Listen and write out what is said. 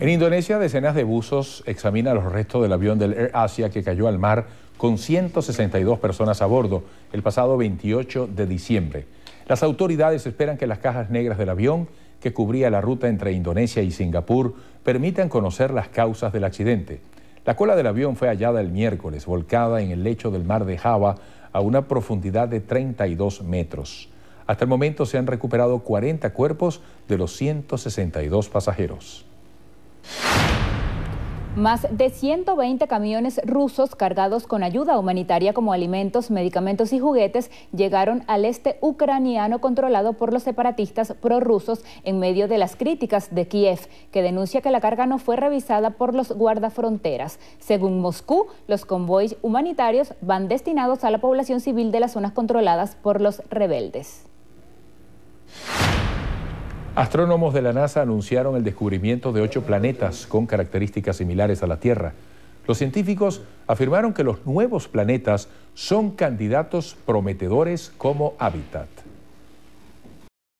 En Indonesia, decenas de buzos examinan los restos del avión del Air Asia que cayó al mar con 162 personas a bordo el pasado 28 de diciembre. Las autoridades esperan que las cajas negras del avión que cubría la ruta entre Indonesia y Singapur permitan conocer las causas del accidente. La cola del avión fue hallada el miércoles, volcada en el lecho del mar de Java a una profundidad de 32 metros. Hasta el momento se han recuperado 40 cuerpos de los 162 pasajeros. Más de 120 camiones rusos cargados con ayuda humanitaria como alimentos, medicamentos y juguetes llegaron al este ucraniano controlado por los separatistas prorrusos en medio de las críticas de Kiev, que denuncia que la carga no fue revisada por los guardafronteras. Según Moscú, los convoyes humanitarios van destinados a la población civil de las zonas controladas por los rebeldes. Astrónomos de la NASA anunciaron el descubrimiento de ocho planetas con características similares a la Tierra. Los científicos afirmaron que los nuevos planetas son candidatos prometedores como hábitat.